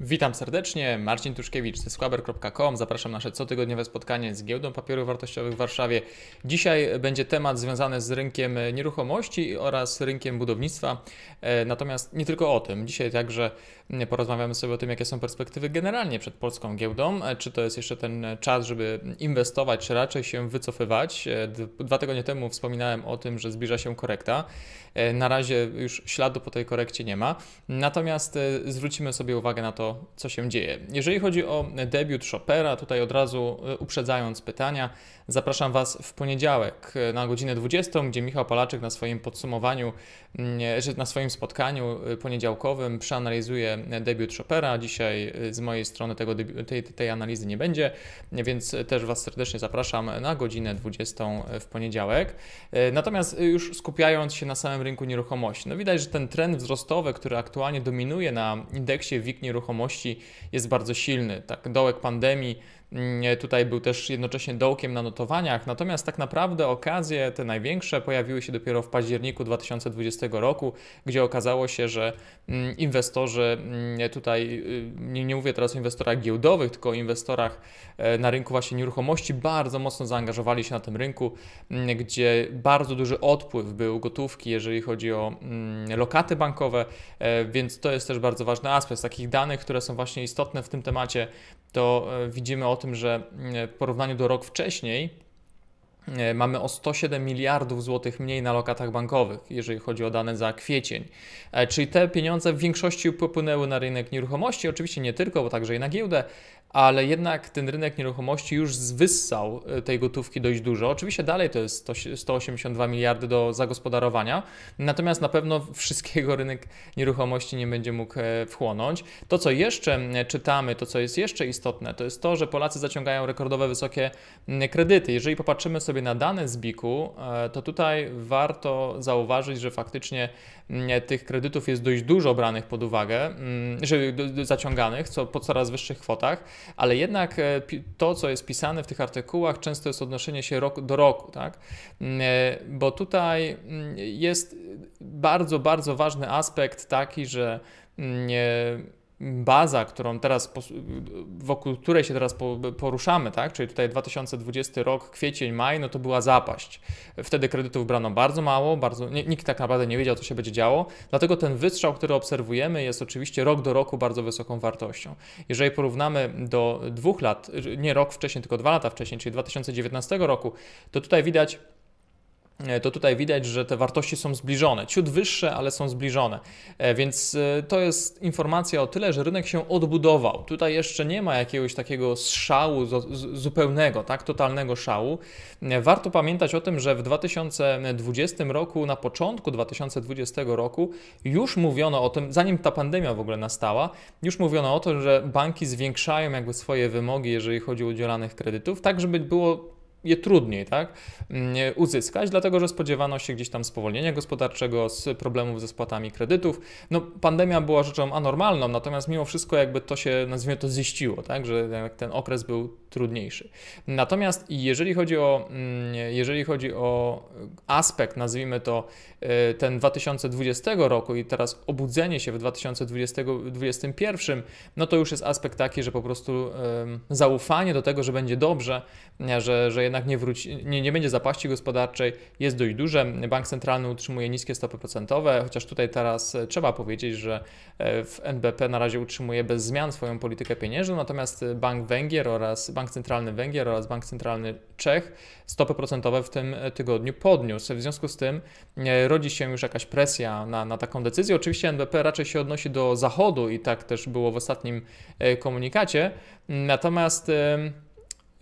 Witam serdecznie, Marcin Tuszkiewicz ze squaber.com. Zapraszam na nasze cotygodniowe spotkanie z Giełdą Papierów Wartościowych w Warszawie. Dzisiaj będzie temat związany z rynkiem nieruchomości oraz rynkiem budownictwa. E, natomiast nie tylko o tym. Dzisiaj także mm, porozmawiamy sobie o tym, jakie są perspektywy generalnie przed polską giełdą. E, czy to jest jeszcze ten czas, żeby inwestować, czy raczej się wycofywać. E, dwa tygodnie temu wspominałem o tym, że zbliża się korekta. Na razie już śladu po tej korekcie nie ma. Natomiast zwrócimy sobie uwagę na to, to, co się dzieje. Jeżeli chodzi o debiut Chopera, tutaj od razu e, uprzedzając pytania, zapraszam Was w poniedziałek e, na godzinę 20, gdzie Michał Palaczek na swoim podsumowaniu, mm, e, na swoim spotkaniu poniedziałkowym przeanalizuje debiut Chopera. Dzisiaj z mojej strony tego, tej, tej analizy nie będzie, więc też Was serdecznie zapraszam na godzinę 20 w poniedziałek. Natomiast już skupiając się na samym rynku nieruchomości, no widać, że ten trend wzrostowy, który aktualnie dominuje na indeksie WIK nieruchomości, nieruchomości jest bardzo silny. Tak, dołek pandemii Mm, e, tutaj był też jednocześnie dołkiem na notowaniach, natomiast tak naprawdę okazje te największe pojawiły się dopiero w październiku 2020 roku, gdzie okazało się, że mm, inwestorzy mm, e, tutaj, y, nie, mówię teraz o inwestorach giełdowych, tylko o inwestorach e, na rynku właśnie nieruchomości, bardzo mocno zaangażowali się na tym rynku, gdzie bardzo duży odpływ był gotówki, jeżeli chodzi o lokaty bankowe, więc to jest też bardzo ważny aspekt. Z takich danych, które są właśnie istotne w tym temacie, to widzimy o tym, że mm, w porównaniu do rok wcześniej e, mamy o 107 miliardów złotych mniej na lokatach bankowych, jeżeli chodzi o dane za kwiecień. E, czyli te pieniądze w większości popłynęły na rynek nieruchomości, oczywiście nie tylko, bo także i na giełdę, ale jednak ten rynek nieruchomości już zwyssał e, tej gotówki dość dużo. Oczywiście dalej to jest 182 miliardy do zagospodarowania, natomiast na pewno wszystkiego rynek nieruchomości nie będzie mógł e, wchłonąć. To, co jeszcze czytamy, to, co jest jeszcze istotne, to jest to, że Polacy zaciągają rekordowe wysokie kredyty. Jeżeli popatrzymy sobie na dane z BIK-u, e, to tutaj warto zauważyć, że faktycznie tych kredytów jest dość dużo branych pod uwagę, że zaciąganych, co po coraz wyższych kwotach ale jednak e, to, co jest pisane w tych artykułach, często jest odnoszenie się do roku, tak? Mm, e, bo tutaj mm, jest bardzo, bardzo ważny aspekt taki, że mm, e, baza, którą teraz, wokół której się teraz poruszamy, tak? czyli tutaj 2020 rok, kwiecień, maj, no to była zapaść. Wtedy kredytów brano bardzo mało, bardzo, nikt tak naprawdę nie wiedział, co się będzie działo, dlatego ten wystrzał, który obserwujemy jest oczywiście rok do roku bardzo wysoką wartością. Jeżeli porównamy do dwóch lat, nie rok wcześniej, tylko dwa lata wcześniej, czyli 2019 roku, to tutaj widać E, to tutaj widać, że te wartości są zbliżone. Ciut wyższe, ale są zbliżone. E, więc e, to jest informacja o tyle, że rynek się odbudował. Tutaj jeszcze nie ma jakiegoś takiego szału zupełnego, tak, totalnego szału. Warto pamiętać o tym, że w 2020 roku, na początku 2020 roku już mówiono o tym, zanim ta pandemia w ogóle nastała, już mówiono o tym, że banki zwiększają jakby swoje wymogi, jeżeli chodzi o udzielanych kredytów, tak żeby było je trudniej tak, mm, uzyskać, dlatego że spodziewano się gdzieś tam spowolnienia gospodarczego, z problemów ze spłatami kredytów. No, pandemia była rzeczą anormalną, natomiast mimo wszystko jakby to się, nazwijmy to, ziściło, tak, że ten okres był trudniejszy. Natomiast jeżeli chodzi o, mm, jeżeli chodzi o aspekt, nazwijmy to, y, ten 2020 roku i teraz obudzenie się w 2021, no to już jest aspekt taki, że po prostu zaufanie do tego, że będzie dobrze, że, że jednak jednak nie, wróci, nie, nie będzie zapaści gospodarczej, jest dość duże. Bank centralny utrzymuje niskie stopy procentowe, chociaż tutaj teraz e, trzeba powiedzieć, że e, w NBP na razie utrzymuje bez zmian swoją politykę pieniężną, natomiast Bank Węgier oraz Bank Centralny Węgier oraz Bank Centralny Czech stopy procentowe w tym e, tygodniu podniósł. W związku z tym rodzi się już jakaś presja na, na taką decyzję. Oczywiście NBP raczej się odnosi do zachodu i tak też było w ostatnim komunikacie. Natomiast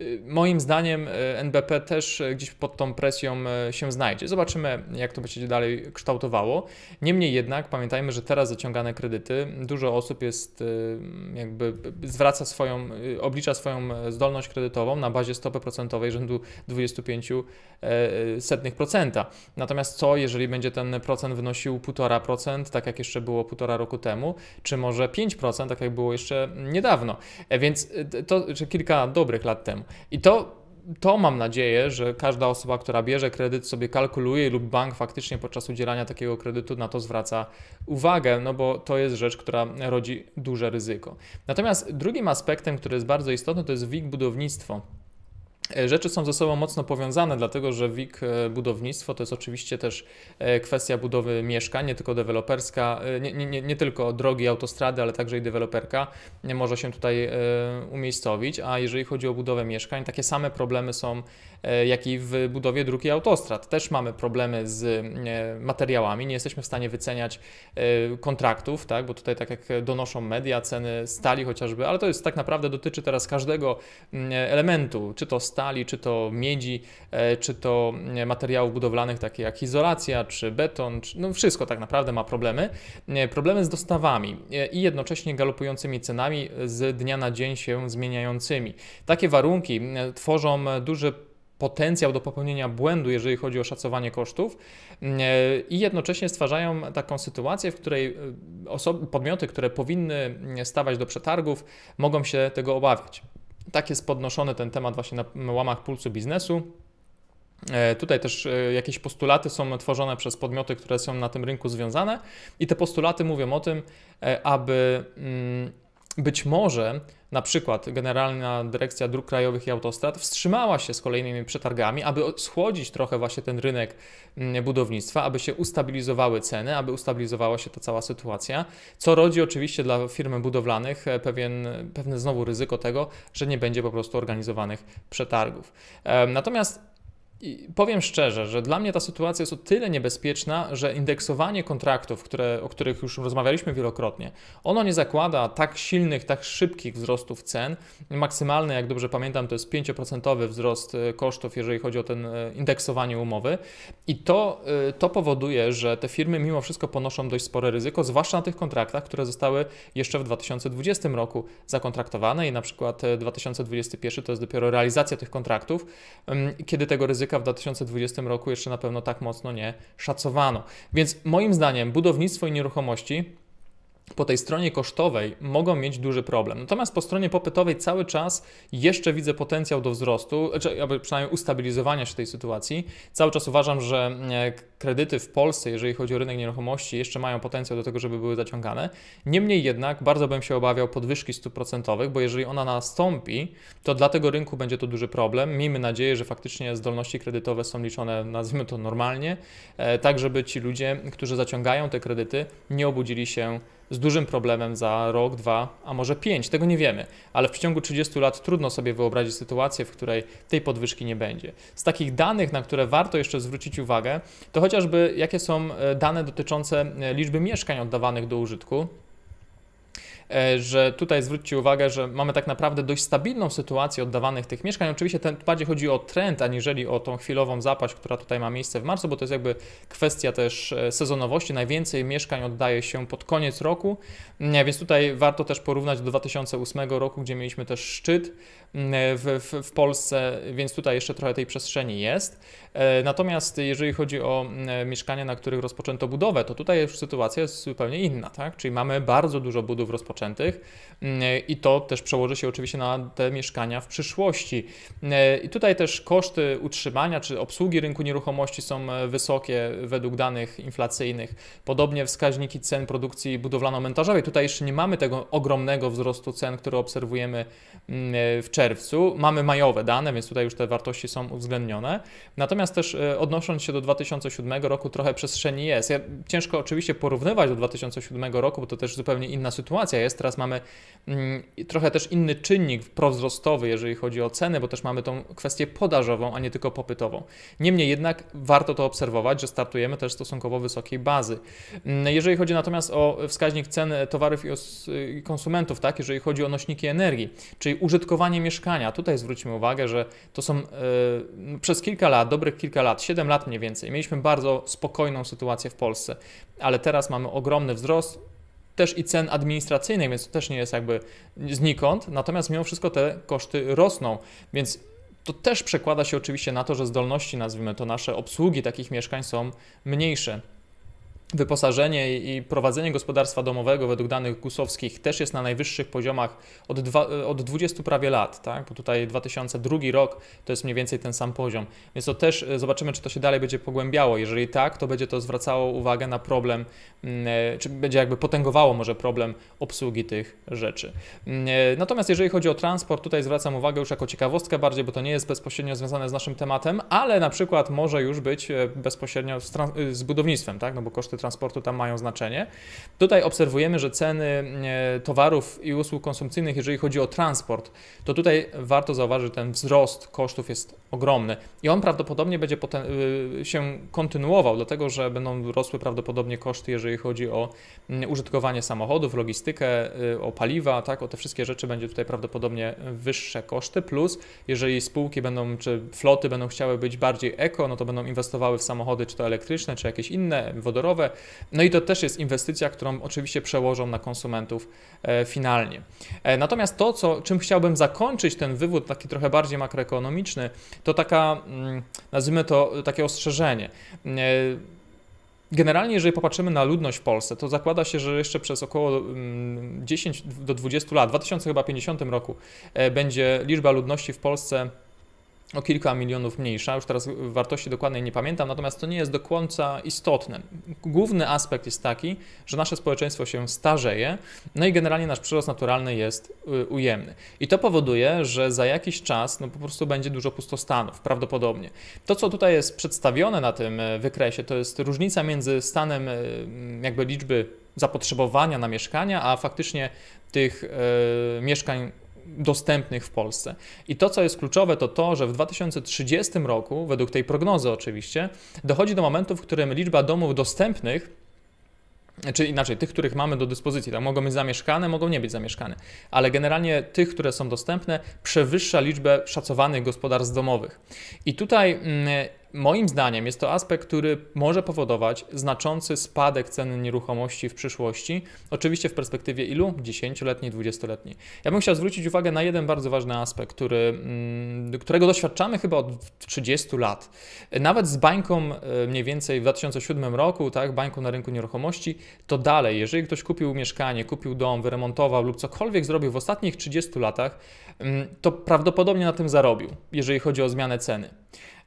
Y, moim zdaniem y, NBP też y, gdzieś pod tą presją się znajdzie. Zobaczymy, jak to będzie się dalej kształtowało. Niemniej jednak pamiętajmy, że teraz zaciągane kredyty, dużo osób jest jakby zwraca swoją, oblicza swoją zdolność kredytową na bazie stopy procentowej rzędu 25 e, e, procenta. Natomiast co, jeżeli będzie ten procent wynosił 1,5%, tak jak jeszcze było półtora roku temu, czy może 5%, tak jak było jeszcze niedawno, e, więc to, czy kilka dobrych lat temu. I to to mam nadzieję, że każda osoba, która bierze kredyt, sobie kalkuluje lub bank faktycznie podczas udzielania takiego kredytu na to zwraca uwagę, no bo to jest rzecz, która rodzi duże ryzyko. Natomiast drugim aspektem, który jest bardzo istotny, to jest WIG budownictwo. E, rzeczy są ze sobą mocno powiązane, dlatego że wik e, budownictwo to jest oczywiście też e, kwestia budowy mieszkań, nie tylko deweloperska, nie, nie, nie tylko drogi, autostrady, ale także i deweloperka może się tutaj umiejscowić. A jeżeli chodzi o budowę mieszkań, takie same problemy są E, jak i w budowie dróg i autostrad. Też mamy problemy z e, materiałami, nie jesteśmy w stanie wyceniać e, kontraktów, tak? bo tutaj tak jak donoszą media, ceny stali chociażby, ale to jest tak naprawdę dotyczy teraz każdego mm, elementu, czy to stali, czy to miedzi, czy to mm, materiałów budowlanych, takie jak izolacja, czy beton, czy, no wszystko tak naprawdę ma problemy. Problemy z dostawami i jednocześnie galopującymi cenami z dnia na dzień się zmieniającymi. Takie warunki mm, tworzą duży potencjał do popełnienia błędu, jeżeli chodzi o szacowanie kosztów, mm, e, i jednocześnie stwarzają taką sytuację, w której e, osoby, podmioty, które powinny mm, stawać do przetargów, mogą się tego obawiać. Tak jest podnoszony ten temat właśnie na łamach pulsu biznesu. E, tutaj też jakieś postulaty są tworzone przez podmioty, które są na tym rynku związane, i te postulaty mówią o tym, aby mm, być może na przykład Generalna Dyrekcja Dróg Krajowych i Autostrad wstrzymała się z kolejnymi przetargami, aby schłodzić trochę właśnie ten rynek mm, budownictwa, aby się ustabilizowały ceny, aby ustabilizowała się ta cała sytuacja, co rodzi oczywiście dla firm budowlanych e, pewien, pewne znowu ryzyko tego, że nie będzie po prostu organizowanych przetargów. Natomiast i powiem szczerze, że dla mnie ta sytuacja jest o tyle niebezpieczna, że indeksowanie kontraktów, które, o których już rozmawialiśmy wielokrotnie, ono nie zakłada tak silnych, tak szybkich wzrostów cen. Maksymalny, jak dobrze pamiętam, to jest 5% wzrost e, kosztów, jeżeli chodzi o ten e, indeksowanie umowy. I to, e, to powoduje, że te firmy mimo wszystko ponoszą dość spore ryzyko, zwłaszcza na tych kontraktach, które zostały jeszcze w 2020 roku zakontraktowane i na przykład 2021 to jest dopiero realizacja tych kontraktów, kiedy tego ryzyka w 2020 roku jeszcze na pewno tak mocno nie szacowano. Więc moim zdaniem budownictwo i nieruchomości po tej stronie kosztowej mogą mieć duży problem. Natomiast po stronie popytowej cały czas jeszcze widzę potencjał do wzrostu, czy znaczy przynajmniej ustabilizowania się tej sytuacji. Cały czas uważam, że e, kredyty w Polsce, jeżeli chodzi o rynek nieruchomości, jeszcze mają potencjał do tego, żeby były zaciągane. Niemniej jednak bardzo bym się obawiał podwyżki stóp procentowych, bo jeżeli ona nastąpi, to dla tego rynku będzie to duży problem. Miejmy nadzieję, że faktycznie zdolności kredytowe są liczone, nazwijmy to normalnie, e, tak żeby ci ludzie, którzy zaciągają te kredyty, nie obudzili się z dużym problemem za rok, dwa, a może pięć, tego nie wiemy, ale w przeciągu 30 lat trudno sobie wyobrazić sytuację, w której tej podwyżki nie będzie. Z takich danych, na które warto jeszcze zwrócić uwagę, to chociażby jakie są e, dane dotyczące e, liczby mieszkań oddawanych do użytku. E, że tutaj zwróćcie uwagę, że mamy tak naprawdę dość stabilną sytuację oddawanych tych mieszkań. Oczywiście ten, bardziej chodzi o trend, aniżeli o tą chwilową zapaść, która tutaj ma miejsce w marcu, bo to jest jakby kwestia też e, sezonowości. Najwięcej mieszkań oddaje się pod koniec roku, mm, więc tutaj warto też porównać do 2008 roku, gdzie mieliśmy też szczyt E, w, w, w, Polsce, więc tutaj jeszcze trochę tej przestrzeni jest. E, natomiast jeżeli chodzi o mieszkania, na których rozpoczęto budowę, to tutaj już sytuacja jest zupełnie inna, tak? Czyli mamy bardzo dużo budów rozpoczętych i to też przełoży się oczywiście na te mieszkania w przyszłości. E, I tutaj też koszty utrzymania czy obsługi rynku nieruchomości są wysokie według danych inflacyjnych. Podobnie wskaźniki cen produkcji budowlano-montażowej. Tutaj jeszcze nie mamy tego ogromnego wzrostu cen, który obserwujemy wcześniej czerwcu. Mamy majowe dane, więc tutaj już te wartości są uwzględnione. Natomiast też e, odnosząc się do 2007 roku, trochę przestrzeni jest. Ja, ciężko oczywiście porównywać do 2007 roku, bo to też zupełnie inna sytuacja jest. Teraz mamy mm, trochę też inny czynnik prowzrostowy, jeżeli chodzi o ceny, bo też mamy tą kwestię podażową, a nie tylko popytową. Niemniej jednak warto to obserwować, że startujemy też stosunkowo wysokiej bazy. Mm, jeżeli chodzi natomiast o wskaźnik cen towarów i konsumentów, tak, jeżeli chodzi o nośniki energii, czyli użytkowanie mieszkania, mieszkania. Tutaj zwróćmy uwagę, że to są yy, przez kilka lat, dobrych kilka lat, 7 lat mniej więcej, mieliśmy bardzo spokojną sytuację w Polsce, ale teraz mamy ogromny wzrost też i cen administracyjnych, więc to też nie jest jakby znikąd, natomiast mimo wszystko te koszty rosną, więc to też przekłada się oczywiście na to, że zdolności, nazwijmy to nasze obsługi takich mieszkań są mniejsze. Wyposażenie i prowadzenie gospodarstwa domowego według danych gusowskich też jest na najwyższych poziomach od, dwa, e, od 20 prawie lat, tak? bo tutaj 2002 rok to jest mniej więcej ten sam poziom. Więc to też e, zobaczymy, czy to się dalej będzie pogłębiało. Jeżeli tak, to będzie to zwracało uwagę na problem, mm, e, czy będzie jakby potęgowało może problem obsługi tych rzeczy. Mm, natomiast jeżeli chodzi o transport, tutaj zwracam uwagę już jako ciekawostkę bardziej, bo to nie jest bezpośrednio związane z naszym tematem, ale na przykład może już być bezpośrednio z, z budownictwem, tak? no bo koszty transportu tam mają znaczenie. Tutaj obserwujemy, że ceny e, towarów i usług konsumpcyjnych, jeżeli chodzi o transport, to tutaj warto zauważyć, że ten wzrost kosztów jest ogromny i on prawdopodobnie będzie potem, e, się kontynuował, dlatego że będą rosły prawdopodobnie koszty, jeżeli chodzi o użytkowanie samochodów, logistykę, e, o paliwa, tak, o te wszystkie rzeczy będzie tutaj prawdopodobnie wyższe koszty, plus jeżeli spółki będą, czy floty będą chciały być bardziej eko, no to będą inwestowały w samochody, czy to elektryczne, czy jakieś inne, wodorowe, no i to też jest inwestycja, którą oczywiście przełożą na konsumentów e, finalnie. E, natomiast to, co, czym chciałbym zakończyć ten wywód, taki trochę bardziej makroekonomiczny, to taka, mm, nazwijmy to, takie ostrzeżenie. E, generalnie, jeżeli popatrzymy na ludność w Polsce, to zakłada się, że jeszcze przez około 10 mm, do 20 lat, w 2050 roku, będzie liczba ludności w Polsce o kilka milionów mniejsza. Już teraz wartości dokładnej nie pamiętam, natomiast to nie jest do końca istotne. Główny aspekt jest taki, że nasze społeczeństwo się starzeje, no i generalnie nasz przyrost naturalny jest y, ujemny. I to powoduje, że za jakiś czas no, po prostu będzie dużo pustostanów, prawdopodobnie. To, co tutaj jest przedstawione na tym y, wykresie, to jest różnica między stanem y, mm, jakby liczby zapotrzebowania na mieszkania, a faktycznie tych y, mieszkań dostępnych w Polsce. I to, co jest kluczowe, to to, że w 2030 roku, według tej prognozy oczywiście, dochodzi do momentu, w którym liczba domów dostępnych czyli inaczej, tych, których mamy do dyspozycji, tak, mogą być zamieszkane, mogą nie być zamieszkane, ale generalnie tych, które są dostępne, przewyższa liczbę szacowanych gospodarstw domowych. I tutaj mm, Moim zdaniem jest to aspekt, który może powodować znaczący spadek ceny nieruchomości w przyszłości, oczywiście w perspektywie ilu? 10-letniej, 20-letniej. Ja bym chciał zwrócić uwagę na jeden bardzo ważny aspekt, który, mm, którego doświadczamy chyba od 30 lat. Nawet z bańką e, mniej więcej w 2007 roku, tak, bańką na rynku nieruchomości, to dalej, jeżeli ktoś kupił mieszkanie, kupił dom, wyremontował lub cokolwiek zrobił w ostatnich 30 latach, mm, to prawdopodobnie na tym zarobił, jeżeli chodzi o zmianę ceny.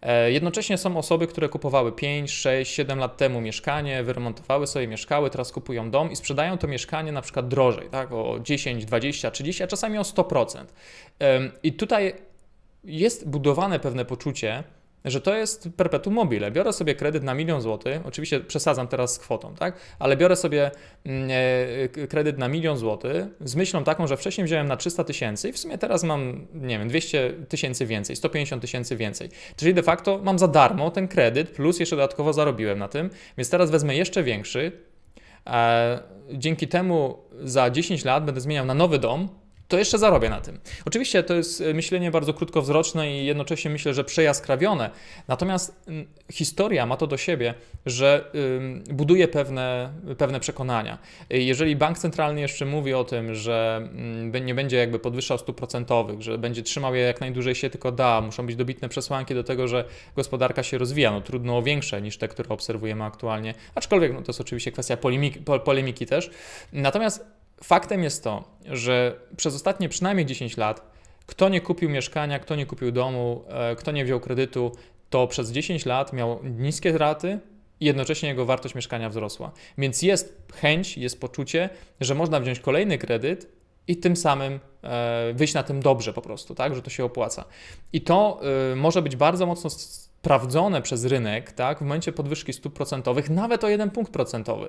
E, jednocześnie są osoby, które kupowały 5, 6, 7 lat temu mieszkanie, wyremontowały sobie, mieszkały, teraz kupują dom i sprzedają to mieszkanie na przykład drożej, tak? o 10, 20, 30, a czasami o 100%. I tutaj jest budowane pewne poczucie, że to jest perpetuum mobile. Biorę sobie kredyt na milion złotych, oczywiście przesadzam teraz z kwotą, tak? ale biorę sobie mm, e, kredyt na milion złotych z myślą taką, że wcześniej wziąłem na 300 tysięcy i w sumie teraz mam, nie wiem, 200 tysięcy więcej, 150 tysięcy więcej. Czyli de facto mam za darmo ten kredyt, plus jeszcze dodatkowo zarobiłem na tym, więc teraz wezmę jeszcze większy. E, dzięki temu za 10 lat będę zmieniał na nowy dom, to jeszcze zarobię na tym. Oczywiście to jest e, myślenie bardzo krótkowzroczne i jednocześnie myślę, że przejaskrawione. Natomiast mm, historia ma to do siebie, że buduje pewne, pewne przekonania. E, jeżeli bank centralny jeszcze mówi o tym, że mm, nie będzie jakby podwyższał stóp procentowych, że będzie trzymał je jak najdłużej się tylko da, muszą być dobitne przesłanki do tego, że gospodarka się rozwija. No trudno o większe niż te, które obserwujemy aktualnie, aczkolwiek no, to jest oczywiście kwestia polemiki, polemiki też. Natomiast Faktem jest to, że przez ostatnie przynajmniej 10 lat, kto nie kupił mieszkania, kto nie kupił domu, e, kto nie wziął kredytu, to przez 10 lat miał niskie raty i jednocześnie jego wartość mieszkania wzrosła. Więc jest chęć, jest poczucie, że można wziąć kolejny kredyt i tym samym e, wyjść na tym dobrze po prostu, tak, że to się opłaca. I to e, może być bardzo mocno sprawdzone przez rynek tak, w momencie podwyżki stóp procentowych nawet o jeden punkt procentowy.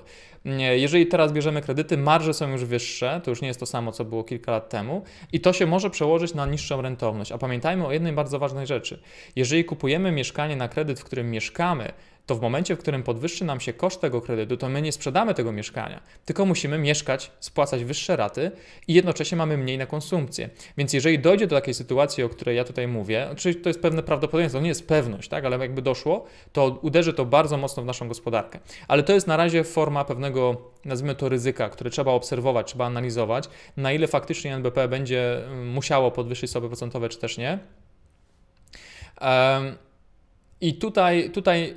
Jeżeli teraz bierzemy kredyty, marże są już wyższe, to już nie jest to samo, co było kilka lat temu i to się może przełożyć na niższą rentowność. A pamiętajmy o jednej bardzo ważnej rzeczy. Jeżeli kupujemy mieszkanie na kredyt, w którym mieszkamy, to w momencie, w którym podwyższy nam się koszt tego kredytu, to my nie sprzedamy tego mieszkania, tylko musimy mieszkać, spłacać wyższe raty i jednocześnie mamy mniej na konsumpcję. Więc jeżeli dojdzie do takiej sytuacji, o której ja tutaj mówię, oczywiście to jest pewne prawdopodobieństwo, to nie jest pewność, tak? ale jakby doszło, to uderzy to bardzo mocno w naszą gospodarkę. Ale to jest na razie forma pewnego, nazwijmy to ryzyka, które trzeba obserwować, trzeba analizować, na ile faktycznie NBP będzie mm, musiało podwyższyć sobie procentowe, czy też nie. Um, i tutaj, tutaj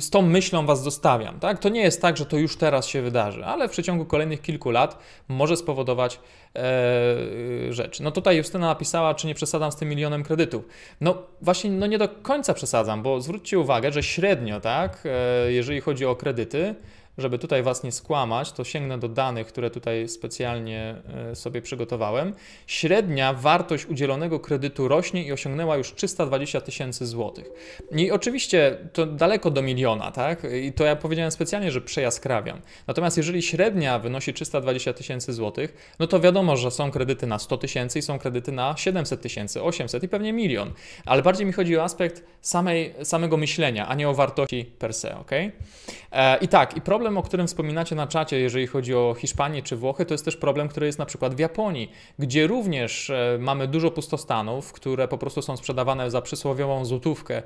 z tą myślą Was zostawiam. Tak? To nie jest tak, że to już teraz się wydarzy, ale w przeciągu kolejnych kilku lat może spowodować e, rzeczy. No tutaj Justyna napisała, czy nie przesadzam z tym milionem kredytów. No właśnie, no nie do końca przesadzam, bo zwróćcie uwagę, że średnio, tak, e, jeżeli chodzi o kredyty, żeby tutaj Was nie skłamać, to sięgnę do danych, które tutaj specjalnie e, sobie przygotowałem. Średnia wartość udzielonego kredytu rośnie i osiągnęła już 320 tysięcy złotych. I oczywiście to daleko do miliona, tak? I to ja powiedziałem specjalnie, że przejaskrawiam. Natomiast jeżeli średnia wynosi 320 tysięcy złotych, no to wiadomo, że są kredyty na 100 tysięcy i są kredyty na 700 tysięcy, 800 i pewnie milion. Ale bardziej mi chodzi o aspekt samej, samego myślenia, a nie o wartości per se, ok? E, I tak, i problem problem, o którym wspominacie na czacie, jeżeli chodzi o Hiszpanię czy Włochy, to jest też problem, który jest na przykład w Japonii, gdzie również e, mamy dużo pustostanów, które po prostu są sprzedawane za przysłowiową złotówkę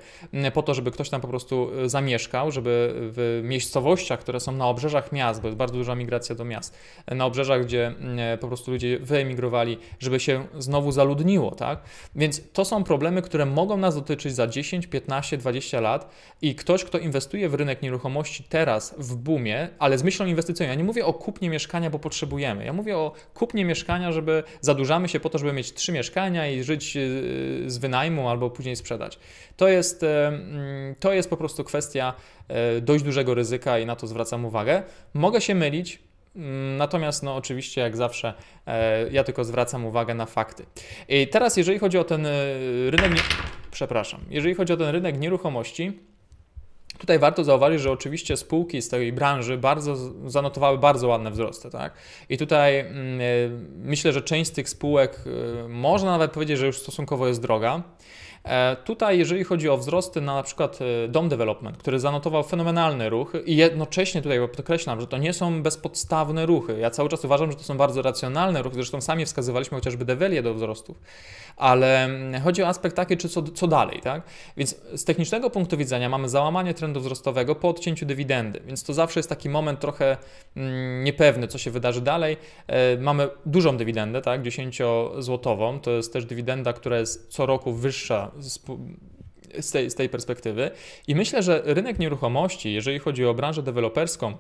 po to, żeby ktoś tam po prostu e, zamieszkał, żeby w miejscowościach, które są na obrzeżach miast, bo jest bardzo duża migracja do miast, e, na obrzeżach, gdzie po prostu ludzie wyemigrowali, żeby się znowu zaludniło, tak? Więc to są problemy, które mogą nas dotyczyć za 10, 15, 20 lat i ktoś, kto inwestuje w rynek nieruchomości teraz w boomie, ale z myślą inwestycyjną. Ja nie mówię o kupnie mieszkania, bo potrzebujemy. Ja mówię o kupnie mieszkania, żeby zadłużamy się po to, żeby mieć trzy mieszkania i żyć e, z wynajmu albo później sprzedać. To jest, e, mm, to jest po prostu kwestia e, dość dużego ryzyka i na to zwracam uwagę. Mogę się mylić, mm, Natomiast, no, oczywiście, jak zawsze, ja tylko zwracam uwagę na fakty. I teraz, jeżeli chodzi o ten rynek, przepraszam, jeżeli chodzi o ten rynek nieruchomości, Tutaj warto zauważyć, że oczywiście spółki z tej branży bardzo zanotowały bardzo ładne wzrosty. Tak? I tutaj mm, e, myślę, że część z tych spółek e, można nawet powiedzieć, że już stosunkowo jest droga. E, tutaj, jeżeli chodzi o wzrosty na, na przykład e, Dom Development, który zanotował fenomenalny ruch i jednocześnie tutaj podkreślam, że to nie są bezpodstawne ruchy. Ja cały czas uważam, że to są bardzo racjonalne ruchy, zresztą sami wskazywaliśmy chociażby Develię do wzrostów, ale mm, chodzi o aspekt taki, czy co, co dalej, tak? Więc z technicznego punktu widzenia mamy załamanie trendu wzrostowego po odcięciu dywidendy, więc to zawsze jest taki moment trochę mm, niepewny, co się wydarzy dalej. E, mamy dużą dywidendę, tak, 10-złotową, to jest też dywidenda, która jest co roku wyższa z, z, tej, z tej perspektywy. I myślę, że rynek nieruchomości, jeżeli chodzi o branżę deweloperską,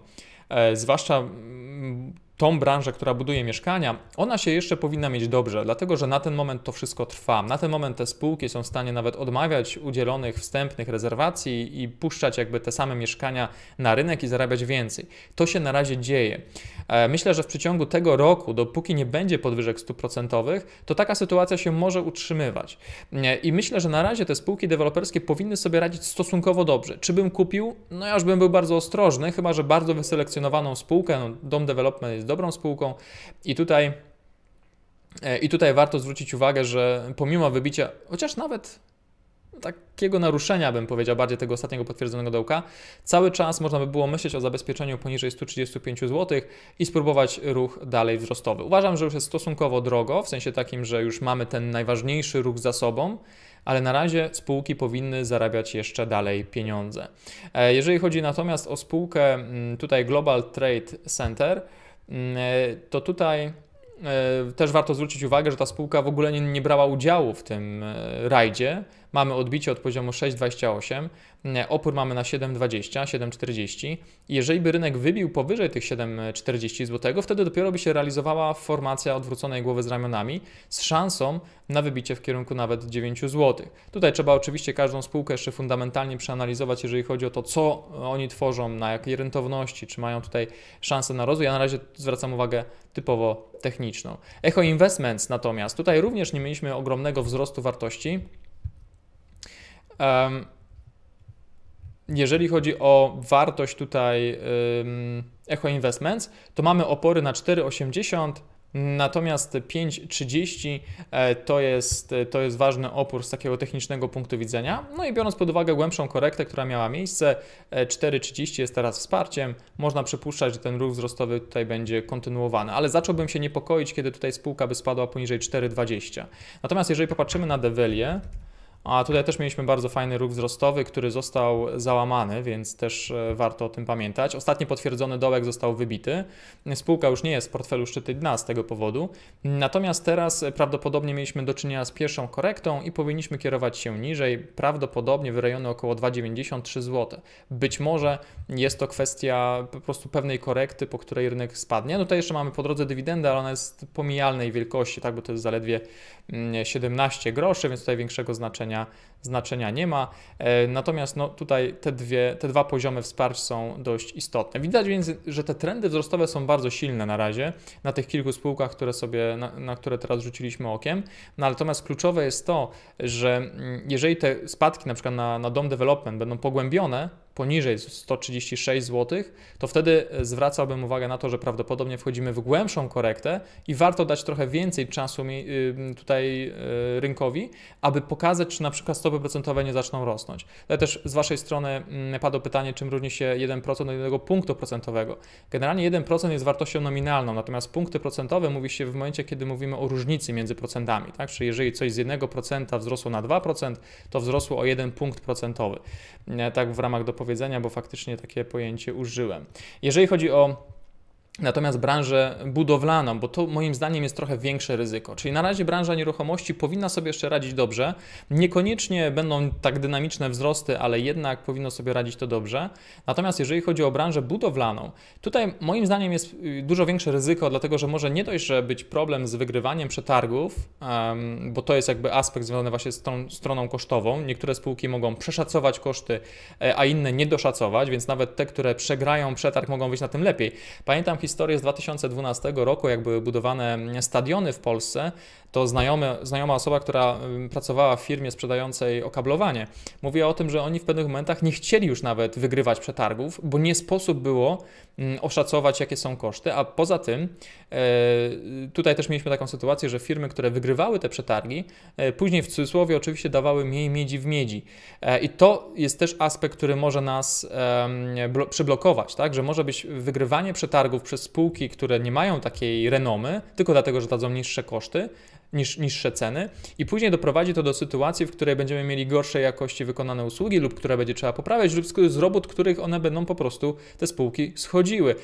e, zwłaszcza mm, tą branżę, która buduje mieszkania, ona się jeszcze powinna mieć dobrze, dlatego że na ten moment to wszystko trwa. Na ten moment te spółki są w stanie nawet odmawiać udzielonych wstępnych rezerwacji i puszczać jakby te same mieszkania na rynek i zarabiać więcej. To się na razie dzieje. E, myślę, że w przeciągu tego roku, dopóki nie będzie podwyżek stóp procentowych, to taka sytuacja się może utrzymywać. E, I myślę, że na razie te spółki deweloperskie powinny sobie radzić stosunkowo dobrze. Czy bym kupił? No ja już bym był bardzo ostrożny, chyba że bardzo wyselekcjonowaną spółkę, no, dom development jest dobrą spółką. I tutaj, e, I tutaj warto zwrócić uwagę, że pomimo wybicia, chociaż nawet takiego naruszenia, bym powiedział, bardziej tego ostatniego potwierdzonego dołka, cały czas można by było myśleć o zabezpieczeniu poniżej 135 zł i spróbować ruch dalej wzrostowy. Uważam, że już jest stosunkowo drogo, w sensie takim, że już mamy ten najważniejszy ruch za sobą, ale na razie spółki powinny zarabiać jeszcze dalej pieniądze. E, jeżeli chodzi natomiast o spółkę mm, tutaj Global Trade Center, Mm, e, to tutaj e, też warto zwrócić uwagę, że ta spółka w ogóle nie, nie brała udziału w tym e, rajdzie, mamy odbicie od poziomu 6,28, e, opór mamy na 7,20, 7,40 i jeżeli by rynek wybił powyżej tych 7,40 zł, wtedy dopiero by się realizowała formacja odwróconej głowy z ramionami z szansą na wybicie w kierunku nawet 9 zł. Tutaj trzeba oczywiście każdą spółkę jeszcze fundamentalnie przeanalizować, jeżeli chodzi o to, co oni tworzą, na jakiej rentowności, czy mają tutaj szansę na rozwój. Ja na razie zwracam uwagę typowo techniczną. Echo Investments natomiast, tutaj również nie mieliśmy ogromnego wzrostu wartości jeżeli chodzi o wartość tutaj Echo Investments, to mamy opory na 4,80, natomiast 5,30 e, to jest, to jest ważny opór z takiego technicznego punktu widzenia. No i biorąc pod uwagę głębszą korektę, która miała miejsce, 4,30 e, jest teraz wsparciem, można przypuszczać, że ten ruch wzrostowy tutaj będzie kontynuowany, ale zacząłbym się niepokoić, kiedy tutaj spółka by spadła poniżej 4,20. Natomiast jeżeli popatrzymy na Develię, a tutaj też mieliśmy bardzo fajny ruch wzrostowy, który został załamany, więc też e, warto o tym pamiętać. Ostatni potwierdzony dołek został wybity. Spółka już nie jest w portfelu szczyty dna z tego powodu. Natomiast teraz e, prawdopodobnie mieliśmy do czynienia z pierwszą korektą i powinniśmy kierować się niżej, prawdopodobnie w rejony około 2,93 zł. Być może jest to kwestia po prostu pewnej korekty, po której rynek spadnie. No tutaj jeszcze mamy po drodze dywidendę, ale ona jest pomijalnej wielkości, tak, bo to jest zaledwie 17 mm, groszy, więc tutaj większego znaczenia znaczenia, znaczenia nie ma. E, natomiast no, tutaj te, dwie, te dwa poziomy wsparć są dość istotne. Widać więc, że te trendy wzrostowe są bardzo silne na razie na tych kilku spółkach, które sobie, na, na które teraz rzuciliśmy okiem. No, natomiast kluczowe jest to, że mm, jeżeli te spadki na przykład na, na dom development będą pogłębione, poniżej 136 zł, to wtedy e, zwracałbym uwagę na to, że prawdopodobnie wchodzimy w głębszą korektę i warto dać trochę więcej czasu tutaj e, rynkowi, aby pokazać, czy na przykład stopy procentowe nie zaczną rosnąć. Ale też z Waszej strony mm, padło pytanie, czym różni się 1% od jednego punktu procentowego. Generalnie 1% jest wartością nominalną, natomiast punkty procentowe mówi się w momencie, kiedy mówimy o różnicy między procentami. Tak? Czyli jeżeli coś z 1% wzrosło na 2%, to wzrosło o 1 punkt procentowy. E, tak w ramach dopowiedzi powiedzenia, bo faktycznie takie pojęcie użyłem. Jeżeli chodzi o Natomiast branżę budowlaną, bo to moim zdaniem jest trochę większe ryzyko. Czyli na razie branża nieruchomości powinna sobie jeszcze radzić dobrze. Niekoniecznie będą tak dynamiczne wzrosty, ale jednak powinno sobie radzić to dobrze. Natomiast jeżeli chodzi o branżę budowlaną, tutaj moim zdaniem jest y, dużo większe ryzyko, dlatego że może nie dość, że być problem z wygrywaniem przetargów, bo to jest jakby aspekt związany właśnie z tą stroną kosztową. Niektóre spółki mogą przeszacować koszty, e, a inne nie doszacować, więc nawet te, które przegrają przetarg, mogą być na tym lepiej. Pamiętam historię z 2012 roku, jak były budowane stadiony w Polsce, to znajomy, znajoma osoba, która pracowała w firmie sprzedającej okablowanie, mówiła o tym, że oni w pewnych momentach nie chcieli już nawet wygrywać przetargów, bo nie sposób było oszacować, jakie są koszty, a poza tym e, tutaj też mieliśmy taką sytuację, że firmy, które wygrywały te przetargi, e, później w cudzysłowie oczywiście dawały mniej miedzi w miedzi. E, I to jest też aspekt, który może nas przyblokować, tak? że może być wygrywanie przetargów przez spółki, które nie mają takiej renomy, tylko dlatego, że dadzą niższe koszty, niż, niższe ceny i później doprowadzi to do sytuacji, w której będziemy mieli gorszej jakości wykonane usługi lub które będzie trzeba poprawiać lub z robót, których one będą po prostu te spółki schodziły.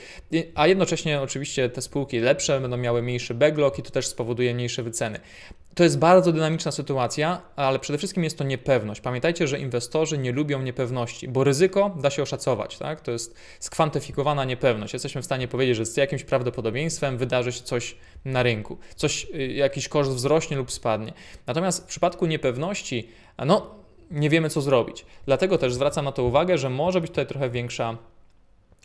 A jednocześnie oczywiście te spółki lepsze będą miały mniejszy backlog i to też spowoduje mniejsze wyceny. To jest bardzo dynamiczna sytuacja, ale przede wszystkim jest to niepewność. Pamiętajcie, że inwestorzy nie lubią niepewności, bo ryzyko da się oszacować. Tak? To jest skwantyfikowana niepewność. Jesteśmy w stanie powiedzieć, że z jakimś prawdopodobieństwem wydarzy się coś na rynku, coś, y, jakiś koszt wzrośnie lub spadnie. Natomiast w przypadku niepewności, no, nie wiemy co zrobić. Dlatego też zwracam na to uwagę, że może być tutaj trochę większa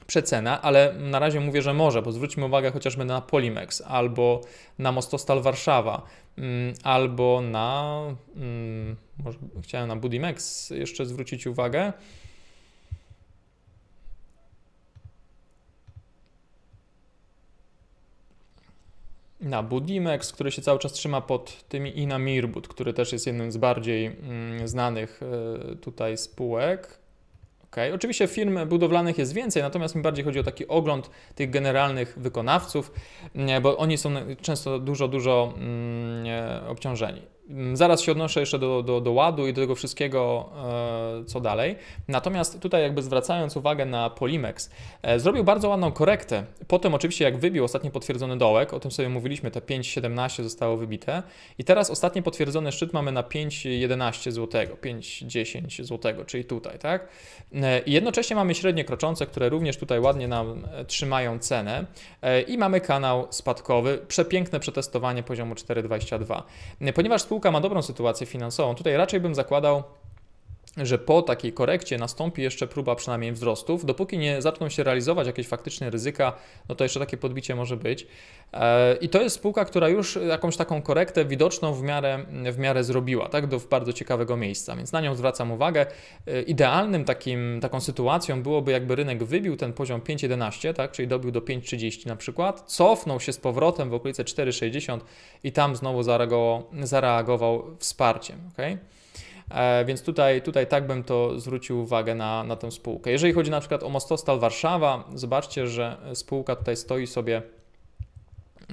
przecena, ale na razie mówię, że może, bo zwróćmy uwagę chociażby na Polimex albo na Mostostal Warszawa mm, albo na. Mm, może chciałem na Budimex jeszcze zwrócić uwagę. na Budimex, który się cały czas trzyma pod tymi i na Mirbud, który też jest jednym z bardziej mm, znanych e, tutaj spółek. Okay? Oczywiście firm budowlanych jest więcej, natomiast mi bardziej chodzi o taki ogląd tych generalnych wykonawców, bo oni są często dużo, dużo mm, obciążeni. Mm, zaraz się odnoszę jeszcze do, do, do ładu i do tego wszystkiego, e, co dalej. Natomiast tutaj, jakby zwracając uwagę na Polimex, e, zrobił bardzo ładną korektę. Potem, oczywiście, jak wybił ostatni potwierdzony dołek, o tym sobie mówiliśmy, te 5,17 zostało wybite. I teraz ostatni potwierdzony szczyt mamy na 5,11 zł, 5,10 zł, czyli tutaj, tak? E, I jednocześnie mamy średnie kroczące, które również tutaj ładnie nam trzymają cenę. I mamy kanał spadkowy. Przepiękne przetestowanie poziomu 4,22. Ponieważ spółka spółka ma dobrą sytuację finansową, tutaj raczej bym zakładał że po takiej korekcie nastąpi jeszcze próba przynajmniej wzrostów. Dopóki nie zaczną się realizować jakieś faktyczne ryzyka, no to jeszcze takie podbicie może być. E, I to jest spółka, która już jakąś taką korektę widoczną w miarę, w miarę zrobiła, tak, do bardzo ciekawego miejsca, więc na nią zwracam uwagę. E, idealnym takim, taką sytuacją byłoby, jakby rynek wybił ten poziom 5,11, tak, czyli dobił do 5,30 na przykład, cofnął się z powrotem w okolice 4,60 i tam znowu zareagował, zareagował wsparciem, okay? E, więc tutaj, tutaj tak bym to zwrócił uwagę na, na tę spółkę. Jeżeli chodzi na przykład o Mostostal Warszawa, zobaczcie, że spółka tutaj stoi sobie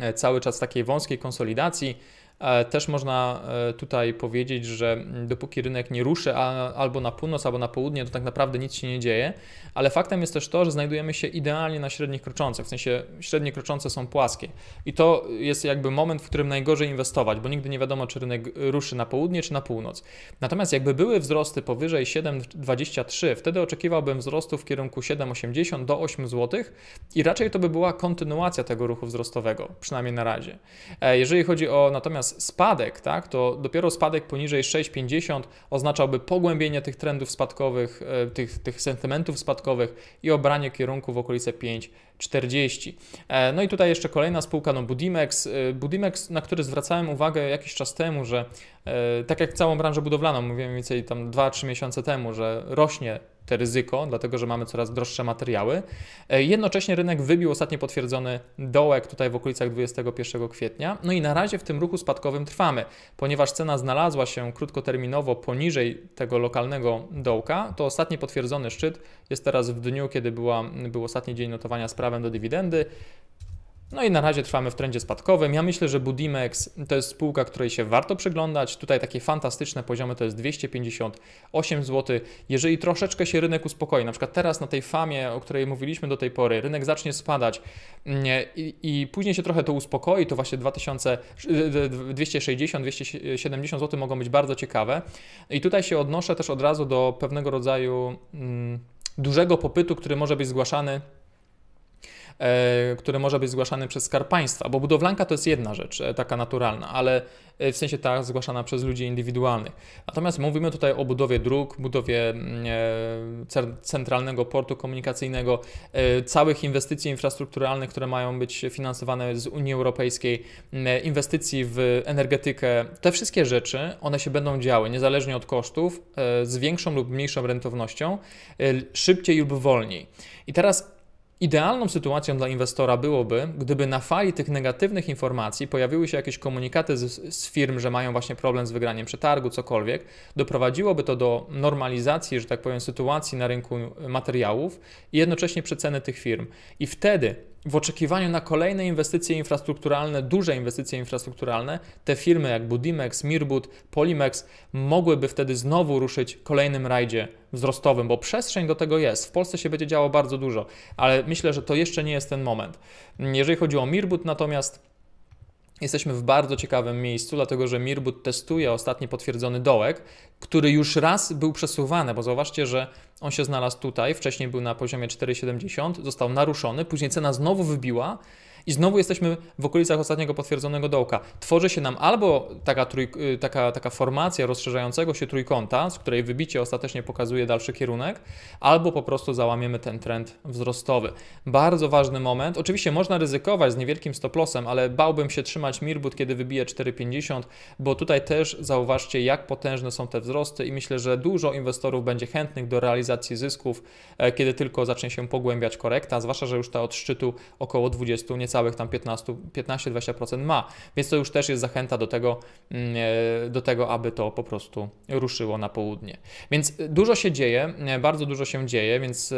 e, cały czas w takiej wąskiej konsolidacji. E, też można e, tutaj powiedzieć, że dopóki rynek nie ruszy albo na północ, albo na południe, to tak naprawdę nic się nie dzieje, ale faktem jest też to, że znajdujemy się idealnie na średnich kroczących, w sensie średnie kroczące są płaskie i to jest jakby moment, w którym najgorzej inwestować, bo nigdy nie wiadomo, czy rynek ruszy na południe, czy na północ. Natomiast jakby były wzrosty powyżej 7,23, wtedy oczekiwałbym wzrostu w kierunku 7,80 do 8 zł i raczej to by była kontynuacja tego ruchu wzrostowego, przynajmniej na razie. E, jeżeli chodzi o natomiast spadek, tak, to dopiero spadek poniżej 6,50 oznaczałby pogłębienie tych trendów spadkowych, e, tych, tych sentymentów spadkowych i obranie kierunku w okolice 5,40. E, no i tutaj jeszcze kolejna spółka, no Budimex. E, Budimex, na który zwracałem uwagę jakiś czas temu, że tak jak całą branżę budowlaną, mówiłem mniej więcej tam 2-3 miesiące temu, że rośnie te ryzyko, dlatego że mamy coraz droższe materiały. E, jednocześnie rynek wybił ostatnio potwierdzony dołek tutaj w okolicach 21 kwietnia. No i na razie w tym ruchu spadkowym trwamy, ponieważ cena znalazła się krótkoterminowo poniżej tego lokalnego dołka, to ostatni potwierdzony szczyt jest teraz w dniu, kiedy była, był ostatni dzień notowania z prawem do dywidendy. No i na razie trwamy w trendzie spadkowym. Ja myślę, że Budimex to jest spółka, której się warto przyglądać. Tutaj takie fantastyczne poziomy to jest 258 zł. Jeżeli troszeczkę się rynek uspokoi, na przykład teraz na tej famie, o której mówiliśmy do tej pory, rynek zacznie spadać mm, i, i później się trochę to uspokoi, to właśnie 2000, 260, 270 zł mogą być bardzo ciekawe. I tutaj się odnoszę też od razu do pewnego rodzaju mm, dużego popytu, który może być zgłaszany E, które może być zgłaszane przez Skarb Państwa, bo budowlanka to jest jedna rzecz, e, taka naturalna, ale e, w sensie ta zgłaszana przez ludzi indywidualnych. Natomiast mówimy tutaj o budowie dróg, budowie mm, centralnego portu komunikacyjnego, całych inwestycji infrastrukturalnych, które mają być finansowane z Unii Europejskiej, inwestycji w energetykę. Te wszystkie rzeczy, one się będą działy niezależnie od kosztów, z większą lub mniejszą rentownością, szybciej lub wolniej. I teraz Idealną sytuacją dla inwestora byłoby, gdyby na fali tych negatywnych informacji pojawiły się jakieś komunikaty z, z, firm, że mają właśnie problem z wygraniem przetargu, cokolwiek. Doprowadziłoby to do normalizacji, że tak powiem, sytuacji na rynku materiałów i jednocześnie przeceny tych firm. I wtedy w oczekiwaniu na kolejne inwestycje infrastrukturalne, duże inwestycje infrastrukturalne, te firmy jak Budimex, Mirbud, Polimex mogłyby wtedy znowu ruszyć kolejnym rajdzie wzrostowym, bo przestrzeń do tego jest. W Polsce się będzie działo bardzo dużo, ale myślę, że to jeszcze nie jest ten moment. Jeżeli chodzi o Mirbud, natomiast Jesteśmy w bardzo ciekawym miejscu, dlatego że Mirbud testuje ostatni potwierdzony dołek, który już raz był przesuwany, bo zauważcie, że on się znalazł tutaj, wcześniej był na poziomie 4,70, został naruszony, później cena znowu wybiła i znowu jesteśmy w okolicach ostatniego potwierdzonego dołka. Tworzy się nam albo taka, trój, y, taka, taka formacja rozszerzającego się trójkąta, z której wybicie ostatecznie pokazuje dalszy kierunek, albo po prostu załamiemy ten trend wzrostowy. Bardzo ważny moment. Oczywiście można ryzykować z niewielkim stoplossem, ale bałbym się trzymać Mirbut, kiedy wybije 4,50, bo tutaj też zauważcie, jak potężne są te wzrosty i myślę, że dużo inwestorów będzie chętnych do realizacji zysków, e, kiedy tylko zacznie się pogłębiać korekta, zwłaszcza, że już ta od szczytu około 20 niecałe niecałych tam 15-20% ma, więc to już też jest zachęta do tego, mm, e, do tego, aby to po prostu ruszyło na południe. Więc e, dużo się dzieje, e, bardzo dużo się dzieje, więc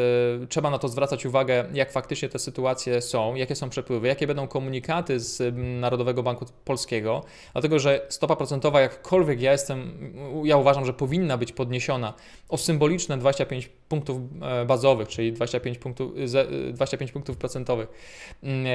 trzeba na to zwracać uwagę, jak faktycznie te sytuacje są, jakie są przepływy, jakie będą komunikaty z Narodowego Banku Polskiego, dlatego że stopa procentowa, jakkolwiek ja jestem, ja uważam, że powinna być podniesiona o symboliczne 25 punktów bazowych, czyli 25 punktów, 25 punktów procentowych mm,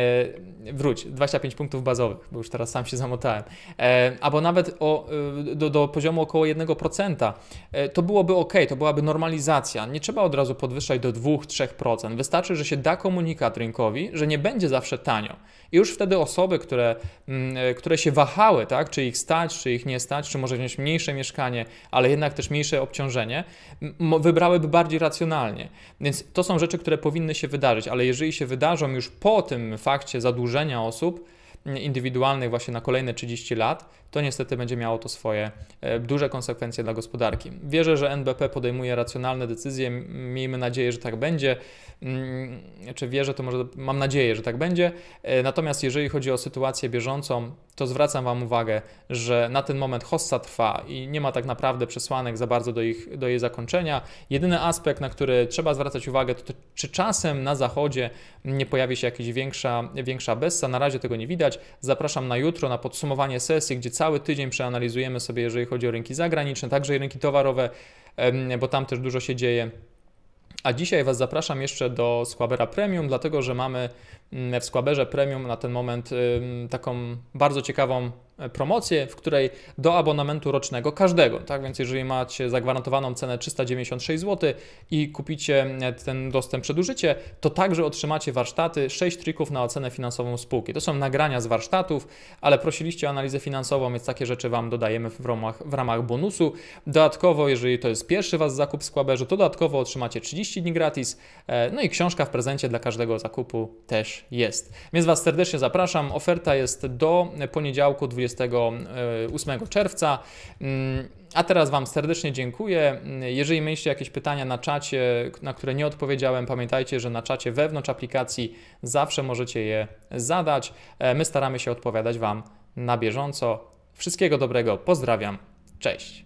wróć, 25 punktów bazowych, bo już teraz sam się zamotałem, e, albo nawet o, e, do, do, poziomu około 1%, e, to byłoby ok, to byłaby normalizacja. Nie trzeba od razu podwyższać do 2-3%. Wystarczy, że się da komunikat rynkowi, że nie będzie zawsze tanio. I już wtedy osoby, które, m, mm, e, które się wahały, tak, czy ich stać, czy ich nie stać, czy może wziąć mniejsze mieszkanie, ale jednak też mniejsze obciążenie, m, wybrałyby bardziej racjonalnie. Więc to są rzeczy, które powinny się wydarzyć, ale jeżeli się wydarzą już po tym fakcie zadłużenia osób indywidualnych właśnie na kolejne 30 lat to niestety będzie miało to swoje e, duże konsekwencje dla gospodarki. Wierzę, że NBP podejmuje racjonalne decyzje, miejmy nadzieję, że tak będzie, mm, czy wierzę, to może mam nadzieję, że tak będzie. E, natomiast jeżeli chodzi o sytuację bieżącą, to zwracam Wam uwagę, że na ten moment hossa trwa i nie ma tak naprawdę przesłanek za bardzo do, ich, do jej zakończenia. Jedyny aspekt, na który trzeba zwracać uwagę, to, to czy czasem na zachodzie nie pojawi się jakaś większa, większa bessa. Na razie tego nie widać. Zapraszam na jutro na podsumowanie sesji, gdzie cały cały tydzień przeanalizujemy sobie, jeżeli chodzi o rynki zagraniczne, także rynki towarowe, bo tam też dużo się dzieje. A dzisiaj Was zapraszam jeszcze do Squabera Premium, dlatego że mamy mm, w Squaberze Premium na ten moment taką bardzo ciekawą E, promocję, w której do abonamentu rocznego każdego, tak więc jeżeli macie zagwarantowaną cenę 396 zł i kupicie e, ten dostęp, przedłużycie, to także otrzymacie warsztaty 6 trików na ocenę finansową spółki. To są nagrania z warsztatów, ale prosiliście o analizę finansową, więc takie rzeczy Wam dodajemy w ramach, w ramach bonusu. Dodatkowo, jeżeli to jest pierwszy Was zakup w Kłaberzu, to dodatkowo otrzymacie 30 dni gratis, e, no i książka w prezencie dla każdego zakupu też jest. Więc Was serdecznie zapraszam, oferta jest do poniedziałku 20 28 e, czerwca. Mm, a teraz Wam serdecznie dziękuję. Mm, jeżeli mieliście jakieś pytania na czacie, na które nie odpowiedziałem, pamiętajcie, że na czacie wewnątrz aplikacji zawsze możecie je zadać. E, my staramy się odpowiadać Wam na bieżąco. Wszystkiego dobrego, pozdrawiam, cześć.